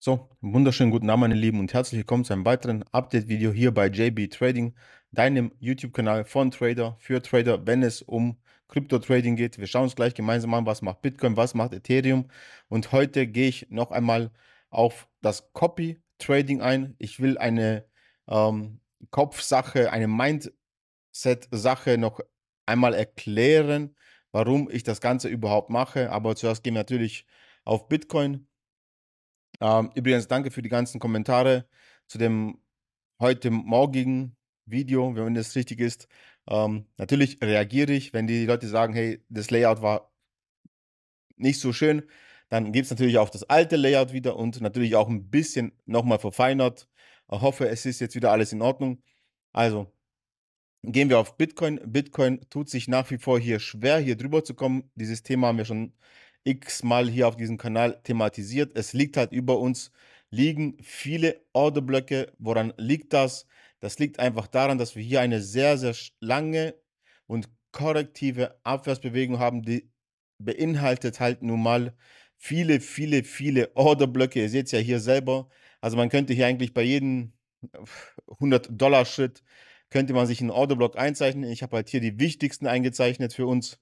So, wunderschönen guten Abend, meine Lieben, und herzlich willkommen zu einem weiteren Update-Video hier bei JB Trading, deinem YouTube-Kanal von Trader für Trader, wenn es um Krypto-Trading geht. Wir schauen uns gleich gemeinsam an, was macht Bitcoin, was macht Ethereum. Und heute gehe ich noch einmal auf das Copy-Trading ein. Ich will eine ähm, Kopfsache, eine Mindset-Sache noch einmal erklären, warum ich das Ganze überhaupt mache. Aber zuerst gehen wir natürlich auf Bitcoin ähm, übrigens, danke für die ganzen Kommentare zu dem heute morgigen Video, wenn das richtig ist. Ähm, natürlich reagiere ich, wenn die Leute sagen, hey, das Layout war nicht so schön. Dann gibt es natürlich auch das alte Layout wieder und natürlich auch ein bisschen nochmal verfeinert. Ich hoffe, es ist jetzt wieder alles in Ordnung. Also, gehen wir auf Bitcoin. Bitcoin tut sich nach wie vor hier schwer, hier drüber zu kommen. Dieses Thema haben wir schon x-mal hier auf diesem Kanal thematisiert. Es liegt halt über uns, liegen viele Orderblöcke. Woran liegt das? Das liegt einfach daran, dass wir hier eine sehr, sehr lange und korrektive Abwärtsbewegung haben, die beinhaltet halt nun mal viele, viele, viele Orderblöcke. Ihr seht es ja hier selber. Also man könnte hier eigentlich bei jedem 100-Dollar-Schritt äh, könnte man sich einen Orderblock einzeichnen. Ich habe halt hier die wichtigsten eingezeichnet für uns,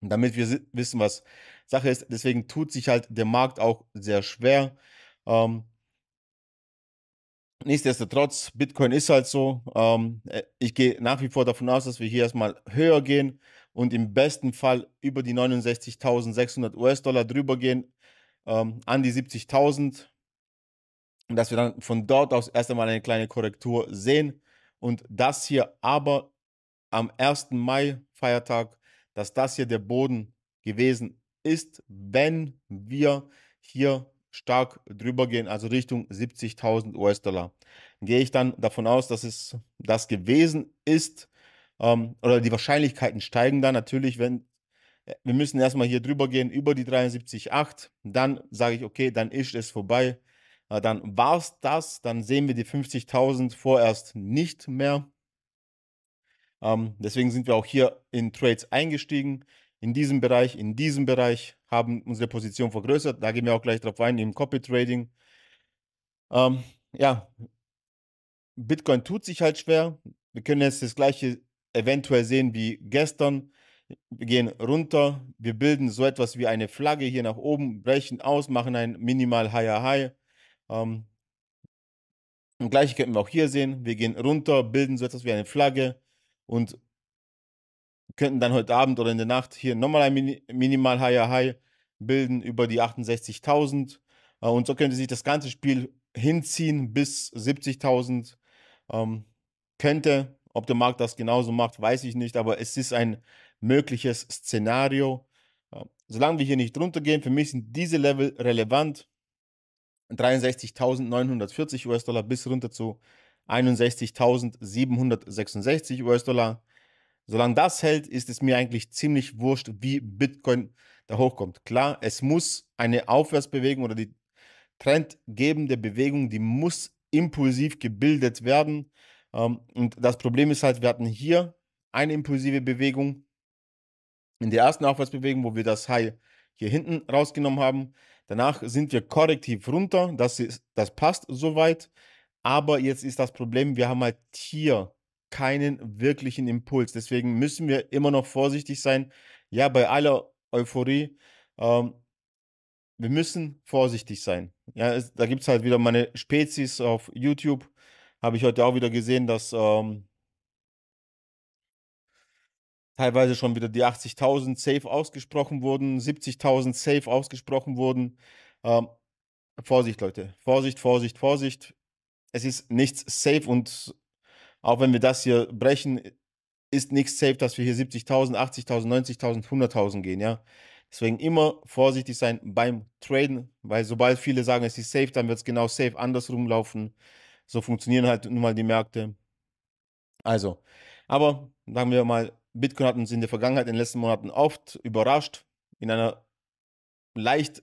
damit wir wissen, was Sache ist, deswegen tut sich halt der Markt auch sehr schwer. Ähm, nichtsdestotrotz, Bitcoin ist halt so. Ähm, äh, ich gehe nach wie vor davon aus, dass wir hier erstmal höher gehen und im besten Fall über die 69.600 US-Dollar drüber gehen, ähm, an die 70.000. Und dass wir dann von dort aus erst einmal eine kleine Korrektur sehen. Und das hier aber am 1. Mai Feiertag, dass das hier der Boden gewesen ist, wenn wir hier stark drüber gehen, also Richtung 70.000 US-Dollar. Gehe ich dann davon aus, dass es das gewesen ist ähm, oder die Wahrscheinlichkeiten steigen dann natürlich, wenn äh, wir müssen erstmal hier drüber gehen, über die 73,8, dann sage ich, okay, dann ist es vorbei, äh, dann war es das, dann sehen wir die 50.000 vorerst nicht mehr. Ähm, deswegen sind wir auch hier in Trades eingestiegen in diesem Bereich, in diesem Bereich, haben unsere Position vergrößert. Da gehen wir auch gleich drauf ein im Copy Trading. Ähm, ja, Bitcoin tut sich halt schwer. Wir können jetzt das gleiche eventuell sehen wie gestern. Wir gehen runter, wir bilden so etwas wie eine Flagge hier nach oben, brechen aus, machen ein minimal higher high. Ähm, und gleich könnten wir auch hier sehen, wir gehen runter, bilden so etwas wie eine Flagge und könnten dann heute Abend oder in der Nacht hier nochmal ein minimal higher High bilden über die 68.000. Äh, und so könnte sich das ganze Spiel hinziehen bis 70.000. Ähm, könnte, ob der Markt das genauso macht, weiß ich nicht, aber es ist ein mögliches Szenario. Äh, solange wir hier nicht runtergehen, für mich sind diese Level relevant. 63.940 US-Dollar bis runter zu 61.766 US-Dollar. Solange das hält, ist es mir eigentlich ziemlich wurscht, wie Bitcoin da hochkommt. Klar, es muss eine Aufwärtsbewegung oder die trendgebende Bewegung, die muss impulsiv gebildet werden. Ähm, und das Problem ist halt, wir hatten hier eine impulsive Bewegung in der ersten Aufwärtsbewegung, wo wir das High hier hinten rausgenommen haben. Danach sind wir korrektiv runter. Das, ist, das passt soweit. Aber jetzt ist das Problem, wir haben halt hier keinen wirklichen Impuls. Deswegen müssen wir immer noch vorsichtig sein. Ja, bei aller Euphorie, ähm, wir müssen vorsichtig sein. Ja, es, da gibt es halt wieder meine Spezies auf YouTube. Habe ich heute auch wieder gesehen, dass ähm, teilweise schon wieder die 80.000 safe ausgesprochen wurden, 70.000 safe ausgesprochen wurden. Ähm, Vorsicht, Leute. Vorsicht, Vorsicht, Vorsicht. Es ist nichts safe und auch wenn wir das hier brechen, ist nichts safe, dass wir hier 70.000, 80.000, 90.000, 100.000 gehen, ja. Deswegen immer vorsichtig sein beim Traden, weil sobald viele sagen, es ist safe, dann wird es genau safe andersrum laufen. So funktionieren halt nun mal die Märkte. Also, aber sagen wir mal, Bitcoin hat uns in der Vergangenheit, in den letzten Monaten oft überrascht in einer leicht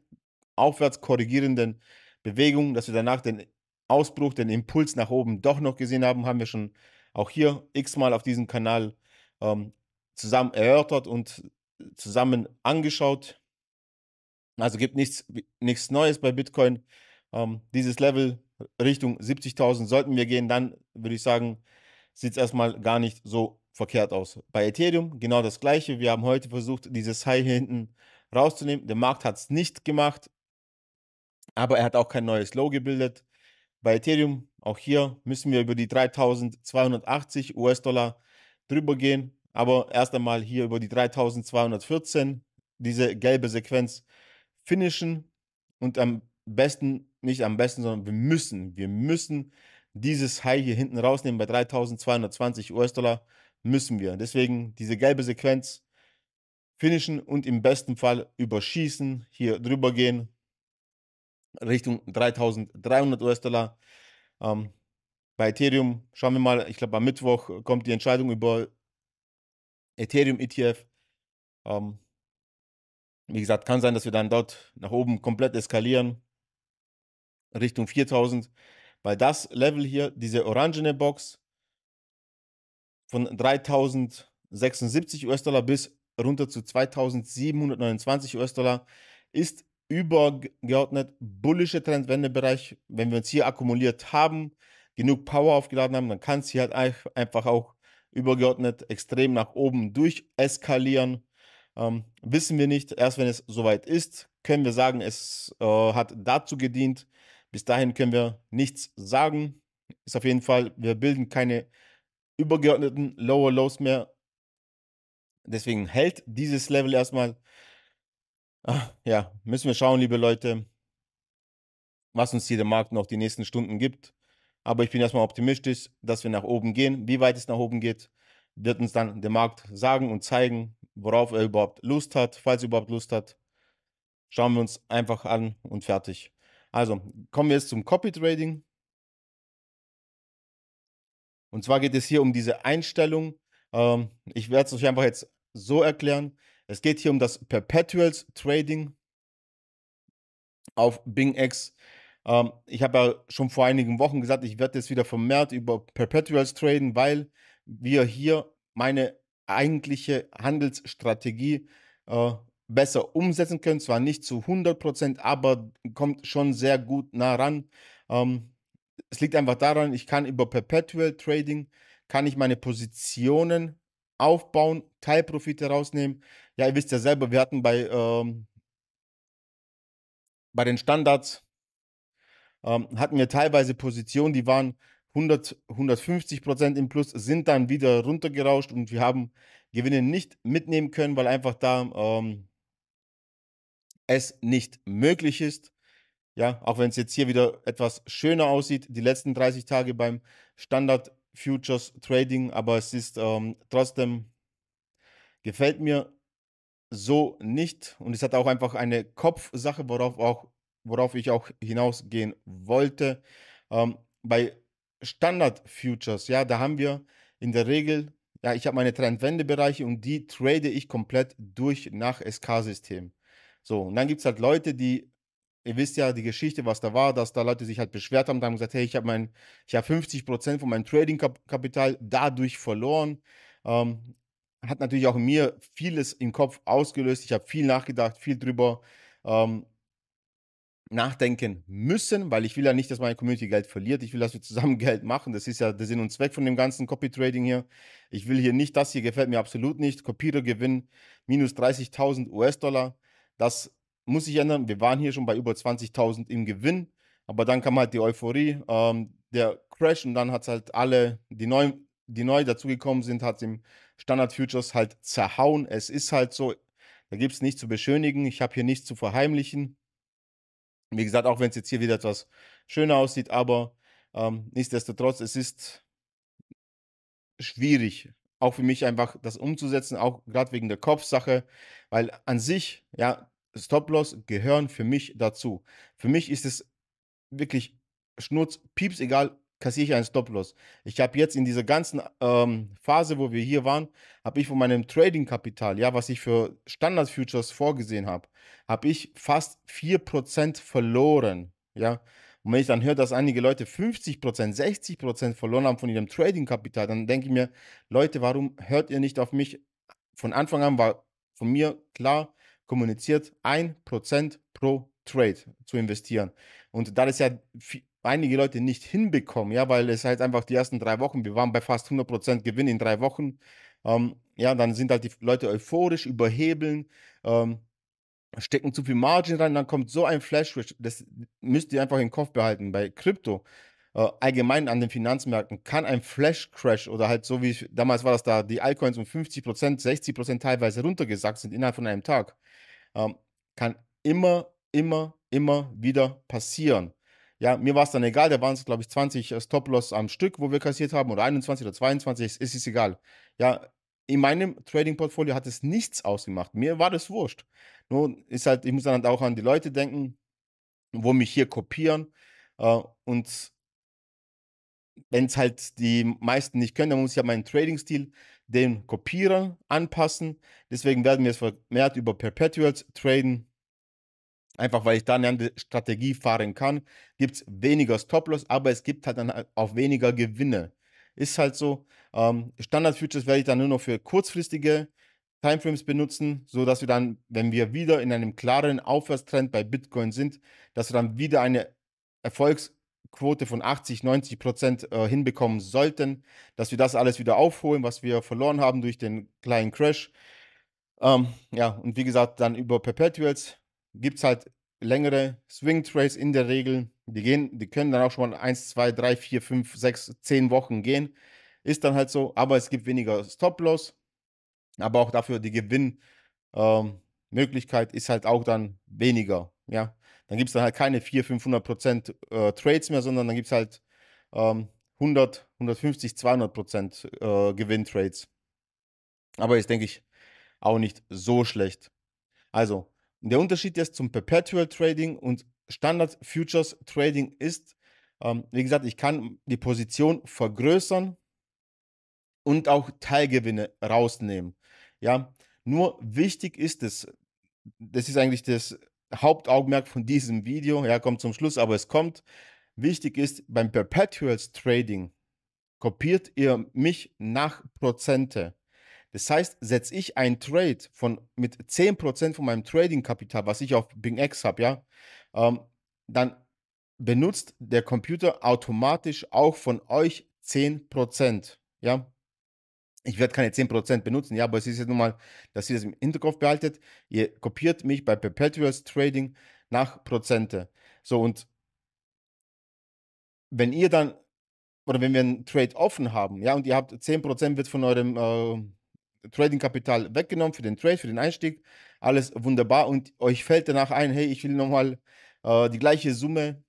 aufwärts korrigierenden Bewegung, dass wir danach den Ausbruch, den Impuls nach oben doch noch gesehen haben, haben wir schon auch hier x-mal auf diesem Kanal ähm, zusammen erörtert und zusammen angeschaut. Also gibt nichts, nichts Neues bei Bitcoin. Ähm, dieses Level Richtung 70.000 sollten wir gehen, dann würde ich sagen, sieht es erstmal gar nicht so verkehrt aus. Bei Ethereum genau das gleiche. Wir haben heute versucht, dieses High hier hinten rauszunehmen. Der Markt hat es nicht gemacht, aber er hat auch kein neues Low gebildet. Bei Ethereum, auch hier müssen wir über die 3280 US-Dollar drüber gehen, aber erst einmal hier über die 3214 diese gelbe Sequenz finishen und am besten, nicht am besten, sondern wir müssen, wir müssen dieses High hier hinten rausnehmen bei 3220 US-Dollar müssen wir. Deswegen diese gelbe Sequenz finishen und im besten Fall überschießen, hier drüber gehen Richtung 3300 US-Dollar. Ähm, bei Ethereum schauen wir mal, ich glaube, am Mittwoch äh, kommt die Entscheidung über Ethereum ETF. Ähm, wie gesagt, kann sein, dass wir dann dort nach oben komplett eskalieren, Richtung 4000, weil das Level hier, diese orangene Box von 3076 US-Dollar bis runter zu 2729 US-Dollar, ist übergeordnet bullische Trendwendebereich, wenn wir uns hier akkumuliert haben, genug Power aufgeladen haben, dann kann es hier halt einfach auch übergeordnet extrem nach oben durch eskalieren. Ähm, wissen wir nicht. Erst wenn es soweit ist, können wir sagen, es äh, hat dazu gedient. Bis dahin können wir nichts sagen. Ist auf jeden Fall, wir bilden keine übergeordneten Lower Lows mehr. Deswegen hält dieses Level erstmal. Ah, ja, müssen wir schauen, liebe Leute, was uns hier der Markt noch die nächsten Stunden gibt. Aber ich bin erstmal optimistisch, dass wir nach oben gehen. Wie weit es nach oben geht, wird uns dann der Markt sagen und zeigen, worauf er überhaupt Lust hat, falls er überhaupt Lust hat. Schauen wir uns einfach an und fertig. Also, kommen wir jetzt zum Copy Trading. Und zwar geht es hier um diese Einstellung. Ähm, ich werde es euch einfach jetzt so erklären. Es geht hier um das Perpetuals Trading auf BingX. Ähm, ich habe ja schon vor einigen Wochen gesagt, ich werde jetzt wieder vermehrt über Perpetuals traden, weil wir hier meine eigentliche Handelsstrategie äh, besser umsetzen können. Zwar nicht zu 100%, aber kommt schon sehr gut nah ran. Ähm, es liegt einfach daran, ich kann über Perpetual Trading, kann ich meine Positionen aufbauen, Teilprofite rausnehmen. Ja, ihr wisst ja selber, wir hatten bei, ähm, bei den Standards, ähm, hatten wir teilweise Positionen, die waren 100, 150 Prozent im Plus, sind dann wieder runtergerauscht und wir haben Gewinne nicht mitnehmen können, weil einfach da ähm, es nicht möglich ist. Ja, auch wenn es jetzt hier wieder etwas schöner aussieht, die letzten 30 Tage beim Standard Futures Trading, aber es ist ähm, trotzdem, gefällt mir so nicht. Und es hat auch einfach eine Kopfsache, worauf, auch, worauf ich auch hinausgehen wollte. Ähm, bei Standard-Futures, ja, da haben wir in der Regel, ja, ich habe meine Trendwendebereiche und die trade ich komplett durch nach SK-System. So, und dann gibt es halt Leute, die ihr wisst ja die Geschichte, was da war, dass da Leute sich halt beschwert haben, da haben gesagt, hey, ich habe mein, ich habe 50 von meinem Trading-Kapital dadurch verloren. Ähm, hat natürlich auch in mir vieles im Kopf ausgelöst. Ich habe viel nachgedacht, viel drüber ähm, nachdenken müssen, weil ich will ja nicht, dass meine Community Geld verliert. Ich will, dass wir zusammen Geld machen. Das ist ja der Sinn und Zweck von dem ganzen Copy-Trading hier. Ich will hier nicht, das hier gefällt mir absolut nicht. Kopierer Gewinn minus 30.000 US-Dollar. Das muss sich ändern. Wir waren hier schon bei über 20.000 im Gewinn, aber dann kam halt die Euphorie, ähm, der Crash und dann hat es halt alle, die neu, die neu dazugekommen sind, hat im Standard Futures halt zerhauen. Es ist halt so, da gibt es nichts zu beschönigen. Ich habe hier nichts zu verheimlichen. Wie gesagt, auch wenn es jetzt hier wieder etwas schöner aussieht, aber ähm, nichtsdestotrotz, es ist schwierig, auch für mich einfach das umzusetzen, auch gerade wegen der Kopfsache, weil an sich, ja, Stop-Loss gehören für mich dazu. Für mich ist es wirklich schnurz, pieps, egal, kassiere ich einen Stop-Loss. Ich habe jetzt in dieser ganzen ähm, Phase, wo wir hier waren, habe ich von meinem Trading-Kapital, ja, was ich für Standard-Futures vorgesehen habe, habe ich fast 4% verloren, ja. Und wenn ich dann höre, dass einige Leute 50%, 60% verloren haben von ihrem Trading-Kapital, dann denke ich mir, Leute, warum hört ihr nicht auf mich? Von Anfang an war von mir klar, kommuniziert, 1% pro Trade zu investieren. Und da ist ja einige Leute nicht hinbekommen, ja, weil es halt einfach die ersten drei Wochen, wir waren bei fast 100% Gewinn in drei Wochen. Ähm, ja, dann sind halt die Leute euphorisch, überhebeln, ähm, stecken zu viel Margin rein, dann kommt so ein Flash, das müsst ihr einfach im Kopf behalten. Bei Krypto, äh, allgemein an den Finanzmärkten kann ein Flash-Crash oder halt so wie ich, damals war das da, die Altcoins um 50 60 teilweise runtergesackt sind innerhalb von einem Tag, ähm, kann immer, immer, immer wieder passieren. Ja, mir war es dann egal, da waren es, glaube ich, 20 äh, Stop-Loss am Stück, wo wir kassiert haben, oder 21 oder 22, ist, es egal. Ja, in meinem Trading-Portfolio hat es nichts ausgemacht. Mir war das wurscht. Nur ist halt, ich muss dann halt auch an die Leute denken, wo mich hier kopieren. Äh, und wenn es halt die meisten nicht können, dann muss ich ja meinen Trading-Stil den kopieren, anpassen. Deswegen werden wir es vermehrt über Perpetuals traden. Einfach weil ich da eine andere Strategie fahren kann, gibt es weniger Stop-Loss, aber es gibt halt dann halt auch weniger Gewinne. Ist halt so. Ähm, Standard-Futures werde ich dann nur noch für kurzfristige Timeframes benutzen, sodass wir dann, wenn wir wieder in einem klaren Aufwärtstrend bei Bitcoin sind, dass wir dann wieder eine Erfolgs- Quote von 80, 90 Prozent äh, hinbekommen sollten, dass wir das alles wieder aufholen, was wir verloren haben durch den kleinen Crash. Ähm, ja, und wie gesagt, dann über Perpetuals gibt es halt längere Swing Trades in der Regel. Die, gehen, die können dann auch schon mal 1, 2, 3, 4, 5, 6, 10 Wochen gehen. Ist dann halt so, aber es gibt weniger Stop-Loss. Aber auch dafür die Gewinnmöglichkeit ähm, ist halt auch dann weniger ja, dann gibt es dann halt keine 400, 500 Prozent äh, Trades mehr, sondern dann gibt es halt ähm, 100, 150, 200 Prozent äh, Gewinn-Trades. Aber ist, denke ich, auch nicht so schlecht. Also, der Unterschied jetzt zum Perpetual Trading und Standard Futures Trading ist, ähm, wie gesagt, ich kann die Position vergrößern und auch Teilgewinne rausnehmen. Ja, nur wichtig ist es, das ist eigentlich das Hauptaugenmerk von diesem Video. Ja, kommt zum Schluss, aber es kommt. Wichtig ist, beim Perpetuals Trading kopiert ihr mich nach Prozente. Das heißt, setze ich einen Trade von, mit 10% von meinem Trading-Kapital, was ich auf BingX habe, ja, ähm, dann benutzt der Computer automatisch auch von euch 10%. Ja, ich werde keine 10% benutzen, ja, aber es ist jetzt nun mal, dass ihr das im Hinterkopf behaltet. Ihr kopiert mich bei Perpetuous Trading nach Prozente. So, und wenn ihr dann, oder wenn wir einen Trade offen haben, ja, und ihr habt 10% wird von eurem äh, Trading-Kapital weggenommen für den Trade, für den Einstieg, alles wunderbar und euch fällt danach ein, hey, ich will nochmal äh, die gleiche Summe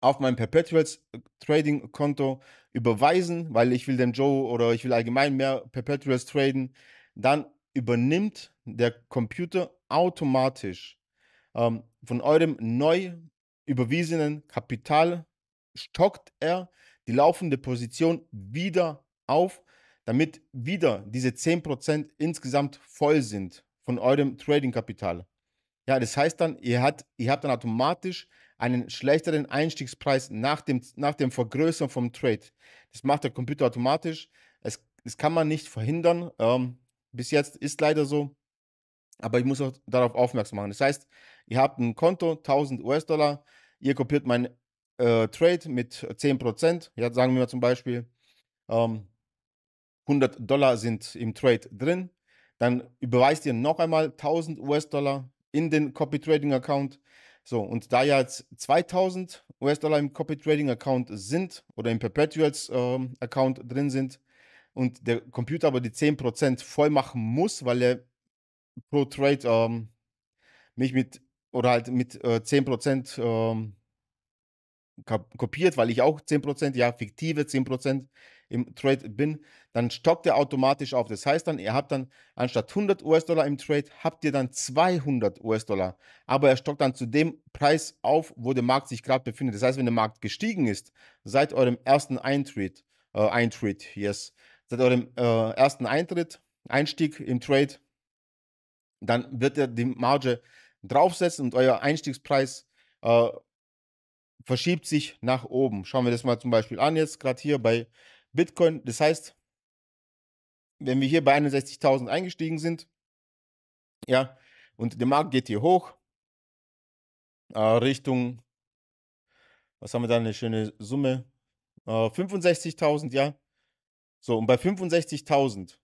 auf mein Perpetuals äh, Trading Konto überweisen, weil ich will dem Joe oder ich will allgemein mehr Perpetuals traden, dann übernimmt der Computer automatisch ähm, von eurem neu überwiesenen Kapital stockt er die laufende Position wieder auf, damit wieder diese 10% insgesamt voll sind von eurem Trading-Kapital. Ja, das heißt dann, ihr, hat, ihr habt dann automatisch einen schlechteren Einstiegspreis nach dem, nach dem Vergrößern vom Trade. Das macht der Computer automatisch. Es, das kann man nicht verhindern. Ähm, bis jetzt ist leider so. Aber ich muss auch darauf aufmerksam machen. Das heißt, ihr habt ein Konto, 1000 US-Dollar. Ihr kopiert mein äh, Trade mit 10%. Ja, sagen wir mal zum Beispiel, ähm, 100 Dollar sind im Trade drin. Dann überweist ihr noch einmal 1000 US-Dollar in den Copy Trading Account. So, und da ja jetzt 2000 US-Dollar im Copy Trading Account sind oder im Perpetuals äh, Account drin sind und der Computer aber die 10% voll machen muss, weil er pro Trade ähm, mich mit oder halt mit äh, 10% ähm, kopiert, weil ich auch 10%, ja, fiktive 10% im Trade bin, dann stockt er automatisch auf. Das heißt dann, ihr habt dann anstatt 100 US-Dollar im Trade, habt ihr dann 200 US-Dollar. Aber er stockt dann zu dem Preis auf, wo der Markt sich gerade befindet. Das heißt, wenn der Markt gestiegen ist, seit eurem ersten Eintritt, äh, Eintritt, yes, seit eurem äh, ersten Eintritt, Einstieg im Trade, dann wird er die Marge draufsetzen und euer Einstiegspreis äh, verschiebt sich nach oben. Schauen wir das mal zum Beispiel an jetzt gerade hier bei Bitcoin, das heißt, wenn wir hier bei 61.000 eingestiegen sind, ja, und der Markt geht hier hoch, äh, Richtung, was haben wir da, eine schöne Summe, äh, 65.000, ja. So, und bei 65.000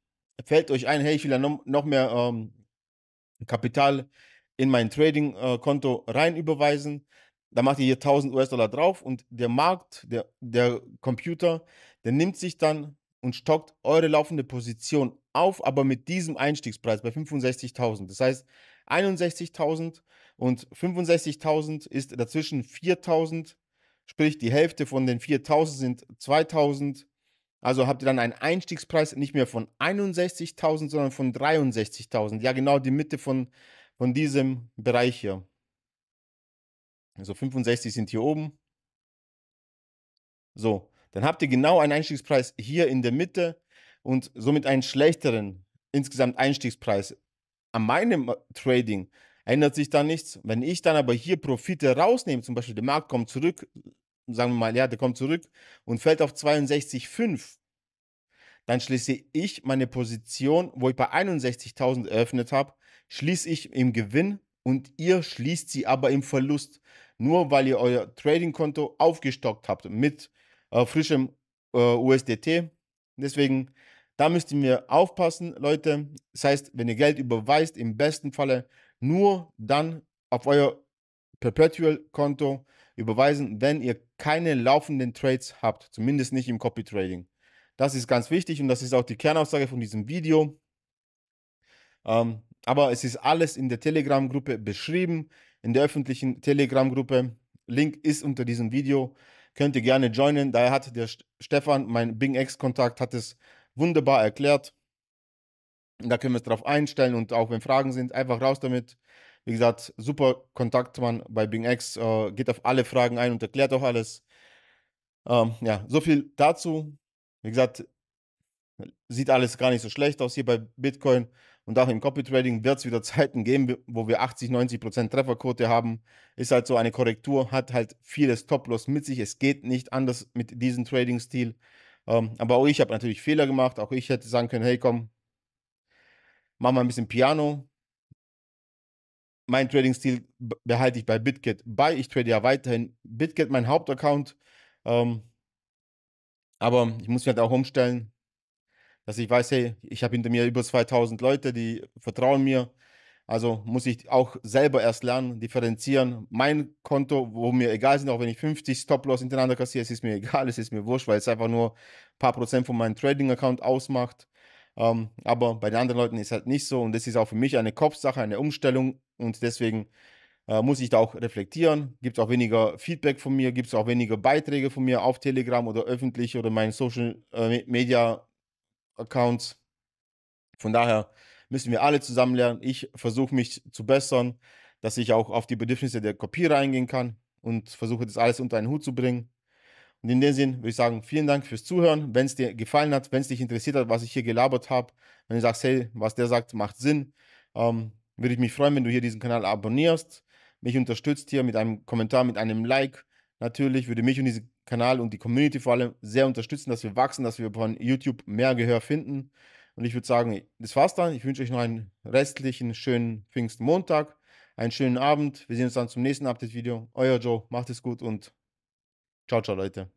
fällt euch ein, hey, ich will ja no noch mehr ähm, Kapital in mein Trading-Konto äh, rein überweisen da macht ihr hier 1000 US-Dollar drauf und der Markt, der, der Computer, der nimmt sich dann und stockt eure laufende Position auf, aber mit diesem Einstiegspreis bei 65.000. Das heißt, 61.000 und 65.000 ist dazwischen 4.000, sprich die Hälfte von den 4.000 sind 2.000. Also habt ihr dann einen Einstiegspreis nicht mehr von 61.000, sondern von 63.000. Ja, genau die Mitte von, von diesem Bereich hier. Also 65 sind hier oben. So, dann habt ihr genau einen Einstiegspreis hier in der Mitte und somit einen schlechteren insgesamt Einstiegspreis. An meinem äh, Trading ändert sich da nichts. Wenn ich dann aber hier Profite rausnehme, zum Beispiel der Markt kommt zurück, sagen wir mal, ja, der kommt zurück und fällt auf 62,5, dann schließe ich meine Position, wo ich bei 61.000 eröffnet habe, schließe ich im Gewinn und ihr schließt sie aber im Verlust, nur weil ihr euer Trading-Konto aufgestockt habt mit äh, frischem äh, USDT. Deswegen, da müsst ihr mir aufpassen, Leute. Das heißt, wenn ihr Geld überweist, im besten Falle nur dann auf euer Perpetual-Konto überweisen, wenn ihr keine laufenden Trades habt, zumindest nicht im Copy-Trading. Das ist ganz wichtig und das ist auch die Kernaussage von diesem Video. Ähm, aber es ist alles in der Telegram-Gruppe beschrieben, in der öffentlichen Telegram-Gruppe. Link ist unter diesem Video. Könnt ihr gerne joinen. Da hat der Stefan, mein Bing-Ex-Kontakt, hat es wunderbar erklärt. Da können wir es drauf einstellen und auch wenn Fragen sind, einfach raus damit. Wie gesagt, super Kontaktmann bei BingX, äh, geht auf alle Fragen ein und erklärt auch alles. Ähm, ja, so viel dazu. Wie gesagt, sieht alles gar nicht so schlecht aus hier bei Bitcoin. Und auch im Copy-Trading wird es wieder Zeiten geben, wo wir 80, 90 Prozent Trefferquote haben. Ist halt so eine Korrektur, hat halt vieles Top-Loss mit sich. Es geht nicht anders mit diesem Trading-Stil. Ähm, aber auch ich habe natürlich Fehler gemacht. Auch ich hätte sagen können, hey komm, mach mal ein bisschen Piano. Mein Trading-Stil behalte ich bei BitGet bei. Ich trade ja weiterhin BitGet, mein Hauptaccount. Ähm, aber ich muss mich halt auch umstellen dass ich weiß, hey, ich habe hinter mir über 2000 Leute, die vertrauen mir. Also muss ich auch selber erst lernen, differenzieren. Mein Konto, wo mir egal sind, auch wenn ich 50 Stop-Loss hintereinander kassiere, es ist mir egal, es ist mir wurscht, weil es einfach nur ein paar Prozent von meinem Trading-Account ausmacht. Ähm, aber bei den anderen Leuten ist es halt nicht so und das ist auch für mich eine Kopfsache, eine Umstellung und deswegen äh, muss ich da auch reflektieren. Gibt es auch weniger Feedback von mir, gibt es auch weniger Beiträge von mir auf Telegram oder öffentlich oder meinen Social äh, Media Accounts. Von daher müssen wir alle zusammen lernen. Ich versuche mich zu bessern, dass ich auch auf die Bedürfnisse der Kopierer eingehen kann und versuche das alles unter einen Hut zu bringen. Und in dem Sinn würde ich sagen, vielen Dank fürs Zuhören. Wenn es dir gefallen hat, wenn es dich interessiert hat, was ich hier gelabert habe, wenn du sagst, hey, was der sagt, macht Sinn, ähm, würde ich mich freuen, wenn du hier diesen Kanal abonnierst, mich unterstützt hier mit einem Kommentar, mit einem Like. Natürlich würde mich und diesen Kanal und die Community vor allem sehr unterstützen, dass wir wachsen, dass wir von YouTube mehr Gehör finden. Und ich würde sagen, das war's dann. Ich wünsche euch noch einen restlichen schönen Pfingstmontag, einen schönen Abend. Wir sehen uns dann zum nächsten Update-Video. Euer Joe, macht es gut und ciao, ciao, Leute.